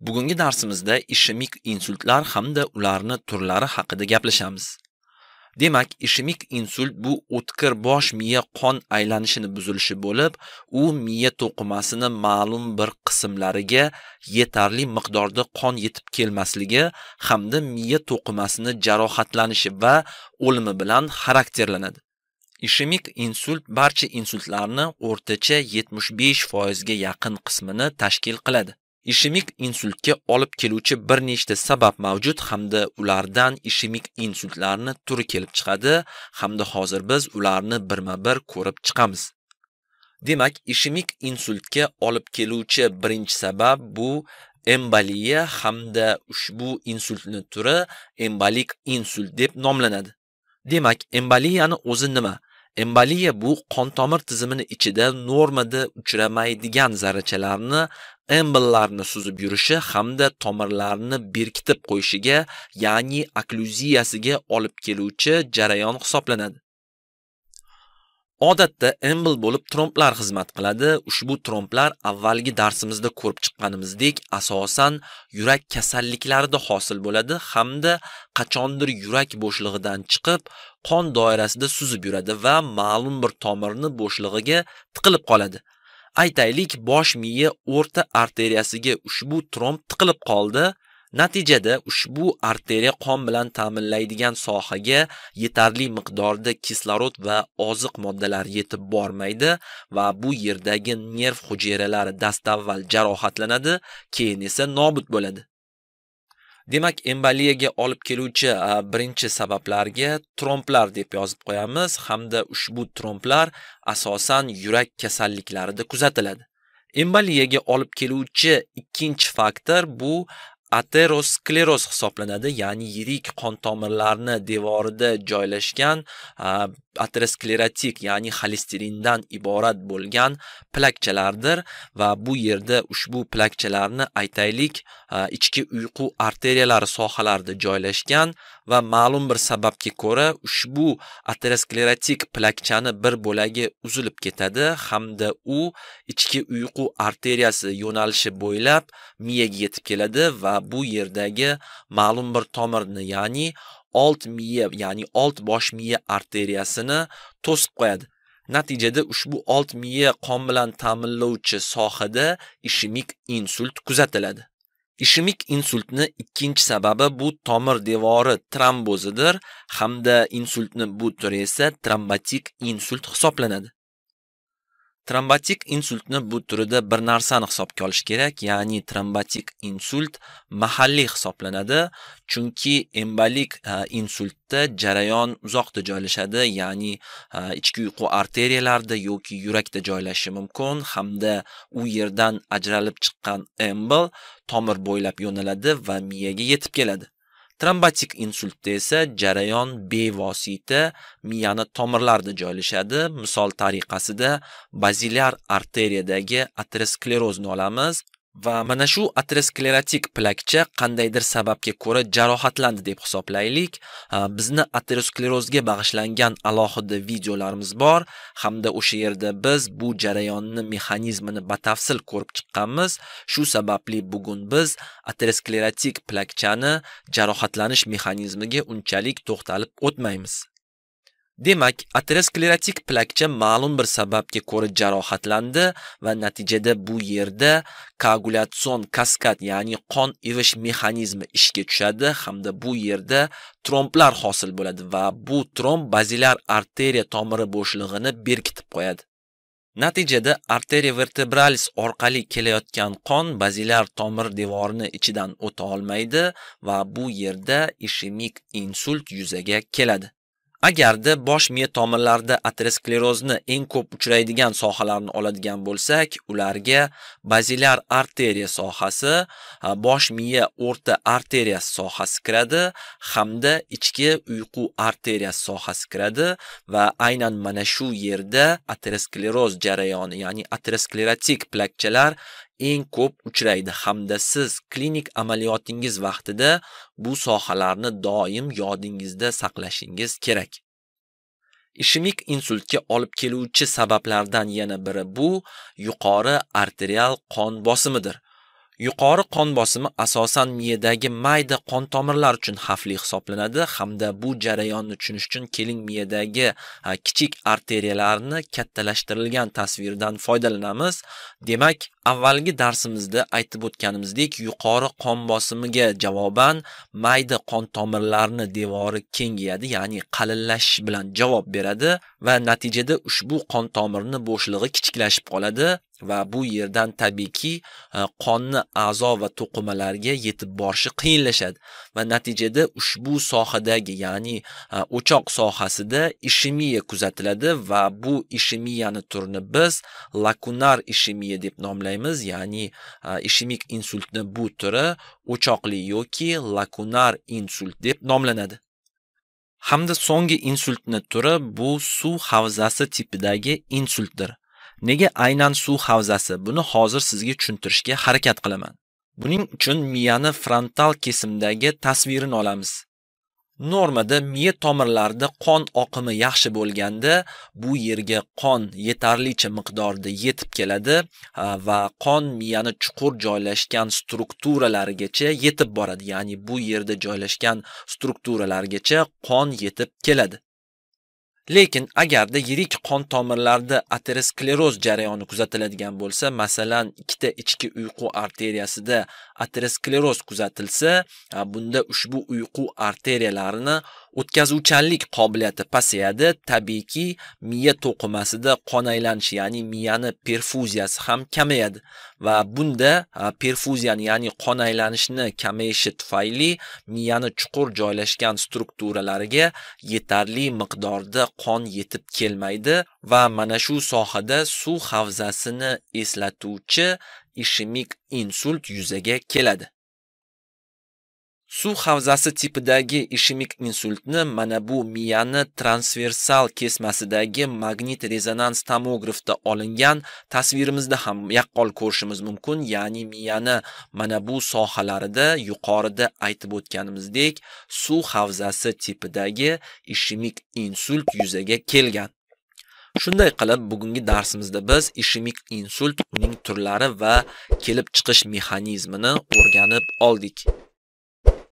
Bugungi darsimizda ishemik insultlar hamda ularni turlari haqida gaplashamiz. Demak, ishemik insult bu o'tkir bosh miya qon aylanishini buzilishi bo'lib, u miya to'qimasini ma'lum bir qismlariga yetarli miqdorda qon yetib kelmasligi hamda miya to'qimasini jarohatlanishi va o'limi bilan xarakterlanadi. Ishemik insult barcha insultlarni o'rtacha 75% ga yaqin qismini tashkil qiladi. ishemik insultga olib keluvchi bir nechta sabab mavjud hamda ulardan ishemik insultlarni turi kelib chiqadi hamda hozir biz ularni birma-bir ko'rib chiqamiz. Demak, ishemik insultga olib keluvchi birinchi sabab bu emboliya hamda ushbu insultni turi embolik insult deb nomlanadi. Demak, emboliyani o'zi nima? emboliya bu qon tomir tizimini ichida normada uchramaydigan zarrachalarni embollarni suzib yurishi hamda tomirlarni berkitib qo'yishiga, ya'ni okluziyasiga olib keluvchi jarayon hisoblanadi. Odatda embl bo'lib tromplar xizmat qiladi. Ushbu tromplar avvalgi darsimizda ko'rib chiqqanimizdek, asosan yurak kasalliklarida hosil bo'ladi hamda qachondir yurak bo'shlig'idan chiqib, qon doirasida suzib yuradi va ma'lum bir tomirni bo'shlig'iga tiqilib qoladi. Aytaylik, bosh miya o'rta arteriyasiga ushbu tromp tiqilib qoldi Natijada ushbu arteriya qon bilan ta'minlaydigan sohaga yetarli miqdorda kislorod va oziq moddalar yetib bormaydi va bu yerdagi nerv hujayralari dastavval jarohatlanadi, keyin esa nobud bo'ladi. Demak, emboliyaga olib keluvchi birinchi sabablarga tromplar deb yozib qo'yamiz hamda ushbu tromplar asosan yurak kasalliklarida kuzatiladi. Emboliyaga olib keluvchi ikkinchi faktor bu ateroskleroz hisoblanadi ya'ni yirik qon tomirlarini devorida joylashgan aterosklerotik ya'ni xolesterindan iborat bo'lgan plakchalardir va bu yerda ushbu plakchalarni aytaylik ichki uyqu arteriyalari sohalarida joylashgan va ma'lum bir sababga ko'ra ushbu aterosklerotik plakchani bir bo'lagi uzilib ketadi hamda u ichki uyqu arteriyasi yo'nalishi bo'ylab miyaga yetib keladi va bu yerdagi ma'lum bir tomirni ya'ni old miya ya'ni old bosh miya arteriyasini to'sib qo'yadi natijada ushbu old miya qon bilan ta'minlovchi sohada ishemik insult kuzatiladi ishemik insultni ikkinchi sababi bu tomir devori trombozidir hamda insultni bu turi esa trombotik insult hisoblanadi trombotik insultni bu turida bir narsani hisobga olish kerak ya'ni trombotik insult mahalliy hisoblanadi chunki embolik e, insultda jarayon uzoqda joylashadi ya'ni e, ichki uyqu arteriyalarida yoki yurakda joylashishi mumkin hamda u yerdan ajralib chiqqan embol tomir bo'ylab yo'naladi va miyaga yetib keladi Trombotik insultda esa jarayon bevosita miyani tomirlarida joylashadi. Misol tariqasida bazilar arteriyadagi aterosklerozni olamiz. va mana shu aterosklerotik plakcha qandaydir sababga ko'ra jarohatlandi deb hisoblaylik. Bizni aterosklerozga bag'ishlangan alohida videolarimiz bor hamda o'sha yerda biz bu jarayonni mexanizmini batafsil ko'rib chiqqanmiz. Shu sababli bugun biz aterosklerotik plakchani jarohatlanish mexanizmiga unchalik to'xtalib o'tmaymiz. Demak, aterosklerotik plakcha ma'lum bir sababga ko'ra jarohatlandi va natijada bu yerda koagulyatsion kaskad, ya'ni qon ivish mexanizmi ishga tushadi hamda bu yerda tromblar hosil bo'ladi va bu tromb bazilar arteriya tomiri bo'shlig'ini berkitib qo'yadi. Natijada arteriya vertebralis orqali kelayotgan qon bazilar tomir devorini ichidan o'ta olmaydi va bu yerda ishemik insult yuzaga keladi. agarda bosh miya tomirlarida aterosklerozni eng ko'p uchraydigan sohalarni oladigan bo'lsak ularga bazilar arteriya sohasi bosh miya o'rta arteriya sohasi kiradi hamda ichki uyqu arteriya sohasi kiradi va aynan mana shu yerda ateroskleroz jarayoni ya'ni aterosklerotik plakchalar eng ko'p uchraydi hamda siz klinik amaliyotingiz vaqtida bu sohalarni doim yodingizda saqlashingiz kerak. Ishemik insultga olib keluvchi sabablardan yana biri bu yuqori arterial qon bosimidir. Yuqori qon bosimi asosan miyadagi mayda qon tomirlar uchun xavfli hisoblanadi hamda bu jarayonni tushunish uchun keling miyadagi kichik arteriyalarni kattalashtirilgan tasvirdan foydalanamiz. Demak, avvalgi darsimizda aytib o'tganimizdek yuqori qon bosimiga javoban mayda qon tomirlarini devori kengayadi ya'ni qalinlashish bilan javob beradi va natijada ushbu qon tomirni bo'shlig'i kichiklashib qoladi va bu yerdan tabiiyki e, qonni a'zo va to'qimalarga yetib borishi qiyinlashadi va natijada ushbu sohadagi ya'ni e, o'choq sohasida ishemiya kuzatiladi va bu ishemiyani turini biz lakunar ishemiya deb nomlaymiz deymiz ya'ni ishemik insultni bu turi o'choqli yoki lakunar insult deb nomlanadi. Hamda so'nggi insultni turi bu suv havzasi tipidagi insultdir. Nega aynan suv havzasi? Buni hozir sizga tushuntirishga harakat qilaman. Buning uchun miyani frontal kesimdagi tasvirini olamiz. Normada miya tomirlarida qon oqimi yaxshi bo'lganda bu yerga qon yetarlicha miqdorda yetib keladi va qon miyani chuqur joylashgan strukturalarigacha yetib boradi, ya'ni bu yerda joylashgan strukturalarigacha qon yetib keladi. Lekin agarda yirik qon tomirlarida ateroskleroz jarayoni kuzatiladigan bo'lsa, masalan, ikkita ichki uyqu arteriyasida ateroskleroz kuzatilsa, bunda ushbu uyqu arteriyalarini o'tkazuvchanlik qobiliyati pasayadi, tabiiyki, miya to'qimasida qon aylanishi, ya'ni miyani perfuziyasi ham kamayadi va bunda perfuziyani, ya'ni qon aylanishni kamayishi tufayli miyani chuqur joylashgan strukturalariga yetarli miqdorda qon yetib kelmaydi va mana shu sohada suv havzasini eslatuvchi ishemik insult yuzaga keladi. Suv havzasi tipidagi ishemik insultni mana bu miyani transversal kesmasidagi magnit rezonans tomografda olingan tasvirimizda ham yaqqol ko'rishimiz mumkin, ya'ni miyani mana bu sohalarida yuqorida aytib o'tganimizdek suv havzasi tipidagi ishemik insult yuzaga kelgan. Shunday qilib, bugungi darsimizda biz ishemik insult, uning turlari va kelib chiqish mexanizmini o'rganib oldik.